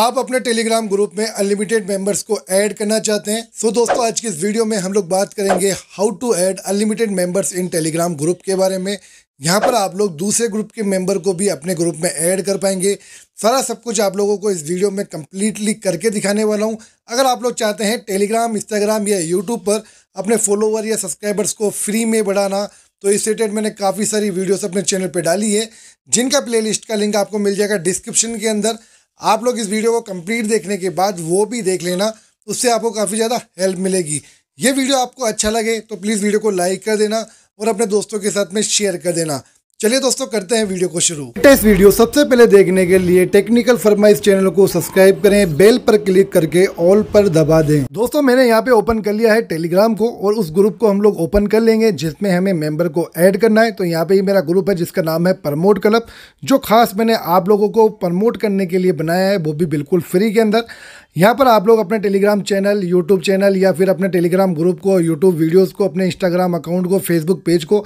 आप अपने Telegram group में अनलिमिटेड मेंबर्स को ऐड करना चाहते हैं सो तो दोस्तों आज की इस वीडियो में हम लोग बात करेंगे how to add unlimited members in Telegram group के बारे में यहाँ पर आप लोग दूसरे ग्रुप के मेंबर को भी अपने ग्रुप में ऐड कर पाएंगे सारा सब कुछ आप लोगों को इस वीडियो में कम्प्लीटली करके दिखाने वाला हूँ अगर आप लोग चाहते हैं टेलीग्राम इंस्टाग्राम या यूट्यूब पर अपने फॉलोवर या सब्सक्राइबर्स को फ्री में बढ़ाना तो इस रिलेटेड मैंने काफ़ी सारी वीडियोस अपने चैनल पे डाली है जिनका प्लेलिस्ट का लिंक आपको मिल जाएगा डिस्क्रिप्शन के अंदर आप लोग इस वीडियो को कंप्लीट देखने के बाद वो भी देख लेना उससे आपको काफ़ी ज़्यादा हेल्प मिलेगी ये वीडियो आपको अच्छा लगे तो प्लीज़ वीडियो को लाइक कर देना और अपने दोस्तों के साथ में शेयर कर देना चलिए दोस्तों करते हैं वीडियो को शुरू इस वीडियो सबसे पहले देखने के लिए टेक्निकल फरमाइज चैनल को सब्सक्राइब करें बेल पर क्लिक करके ऑल पर दबा दें दोस्तों मैंने यहाँ पे ओपन कर लिया है टेलीग्राम को और उस ग्रुप को हम लोग ओपन कर लेंगे जिसमें हमें मेंबर को ऐड करना है तो यहाँ पे ही मेरा ग्रुप है जिसका नाम है प्रमोट क्लब जो खास मैंने आप लोगों को प्रमोट करने के लिए बनाया है वो भी बिल्कुल फ्री के अंदर यहाँ पर आप लोग अपने टेलीग्राम चैनल यूट्यूब चैनल या फिर अपने टेलीग्राम ग्रुप को यूट्यूब वीडियोस को अपने इंस्टाग्राम अकाउंट को फेसबुक पेज को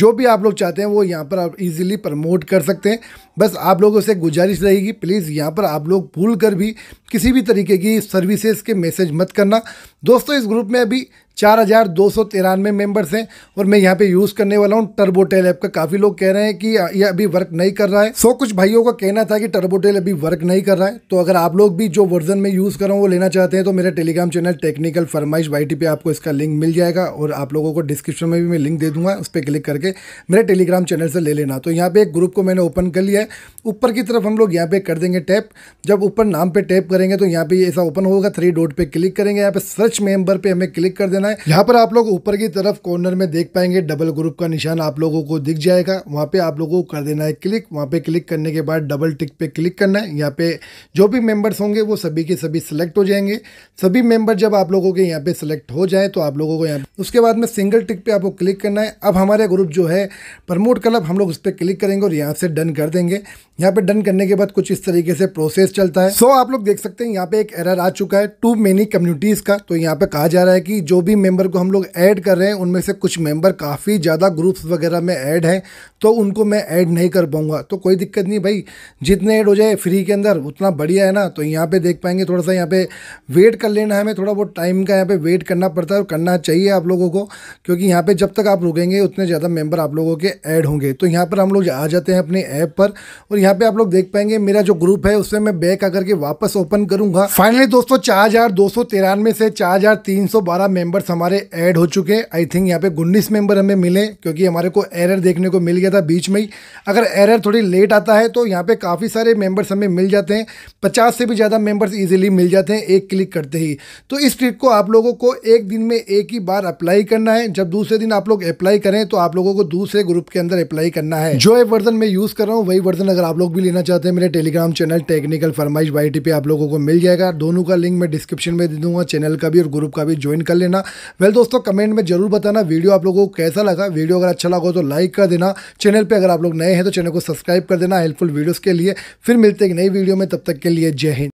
जो भी आप लोग चाहते हैं वो यहाँ पर आप इजीली प्रमोट कर सकते हैं बस आप लोगों से गुजारिश रहेगी प्लीज़ यहाँ पर आप लोग भूल कर भी किसी भी तरीके की सर्विसेज के मैसेज मत करना दोस्तों इस ग्रुप में अभी चार हज़ार दो सौ तिरानवे मेम्बर्स हैं और मैं यहाँ पे यूज़ करने वाला हूँ टर्बोटेल ऐप का काफ़ी लोग कह रहे हैं कि ये अभी वर्क नहीं कर रहा है सो कुछ भाइयों का कहना था कि टर्बोटेल अभी वर्क नहीं कर रहा है तो अगर आप लोग भी जो वर्जन में यूज़ कर रहा हूँ वो लेना चाहते हैं तो मेरा Telegram channel technical Farmaish Y पे आपको इसका लिंक मिल जाएगा और आप लोगों को डिस्क्रिप्शन में भी मैं लिंक दे दूंगा उस पर क्लिक करके मेरे टेलीग्राम चैनल से ले लेना तो यहाँ पर एक ग्रुप को मैंने ओपन कर लिया है ऊपर की तरफ हम लोग यहाँ पर कर देंगे टैप जब ऊपर नाम पर टैप करेंगे तो यहाँ पर ऐसा ओपन होगा थ्री डोट पर क्लिक करेंगे यहाँ पर सर्च मेम्बर पर हमें क्लिक कर देना है यहाँ पर आप लोग ऊपर की तरफ कॉर्नर में देख पाएंगे डबल ग्रुप का निशान आप लोगों को दिख जाएगा वहाँ पे आप लोगों को कर देना है क्लिक वहाँ पे क्लिक करने के बाद डबल टिक पे क्लिक करना है यहाँ पे जो भी मेम्बर्स होंगे वो सभी के सभी सिलेक्ट हो जाएंगे सभी मेम्बर जब आप लोगों के यहाँ पे सिलेक्ट हो जाए तो आप लोगों को यहाँ उसके बाद में सिंगल टिक पे आपको क्लिक करना है अब हमारे ग्रुप जो है प्रमोट क्लब हम लोग उस पर क्लिक करेंगे और यहाँ से डन कर देंगे यहाँ पे डन करने के बाद कुछ इस तरीके से प्रोसेस चलता है सो आप लोग देख सकते हैं यहाँ पे एक एरर आ चुका है टू मेनी कम्युनिटीज़ का तो यहाँ पे कहा जा रहा है कि जो भी मेंबर को हम लोग ऐड कर रहे हैं उनमें से कुछ मेंबर काफ़ी ज़्यादा ग्रुप्स वगैरह में ऐड हैं तो उनको मैं ऐड नहीं कर पाऊँगा तो कोई दिक्कत नहीं भाई जितने ऐड हो जाए फ्री के अंदर उतना बढ़िया है ना तो यहाँ पर देख पाएंगे थोड़ा सा यहाँ पर वेट कर लेना है हमें थोड़ा बहुत टाइम का यहाँ पर वेट करना पड़ता है और करना चाहिए आप लोगों को क्योंकि यहाँ पर जब तक आप रुकेंगे उतने ज़्यादा मेम्बर आप लोगों के ऐड होंगे तो यहाँ पर हम लोग आ जाते हैं अपने ऐप पर और यहाँ पर आप लोग देख पाएंगे मेरा जो ग्रुप है उसमें मैं बैक आकर के वापस ओपन करूँगा फाइनली दोस्तों चार से चार हजार तीन सौ बारह मेंबर मेंबर्स हमारे ऐड हो चुके हैं आई थिंक यहाँ पे उन्नीस मेंबर हमें मिले क्योंकि हमारे को एरर देखने को मिल गया था बीच में ही अगर एरर थोड़ी लेट आता है तो यहाँ पे काफ़ी सारे मेंबर्स हमें मिल जाते हैं पचास से भी ज़्यादा मेंबर्स ईजिली मिल जाते हैं एक क्लिक करते ही तो इस ट्रिक को आप लोगों को एक दिन में एक ही बार अप्लाई करना है जब दूसरे दिन आप लोग अप्लाई करें तो आप लोगों को दूसरे ग्रुप के अंदर अप्लाई करना है जो ये वर्जन मैं यूज़ कर रहा हूँ वही वर्जन अगर आप लोग भी लेना चाहते हैं मेरे Telegram channel technical Farmaish Y आप लोगों को मिल जाएगा दोनों का लिंक मैं डिस्क्रिप्शन में दे दूंगा चैनल का भी और ग्रुप का भी ज्वाइन कर लेना वेल दोस्तों कमेंट में जरूर बताना वीडियो आप लोगों को कैसा लगा वीडियो अगर अच्छा लगा तो लाइक कर देना चैनल पर अगर आप लोग नए हैं तो चैनल को सब्सक्राइब कर देना हेल्पफुल वीडियोज़ के लिए फिर मिलते हैं नई वीडियो में तब तक के लिए जय हिंद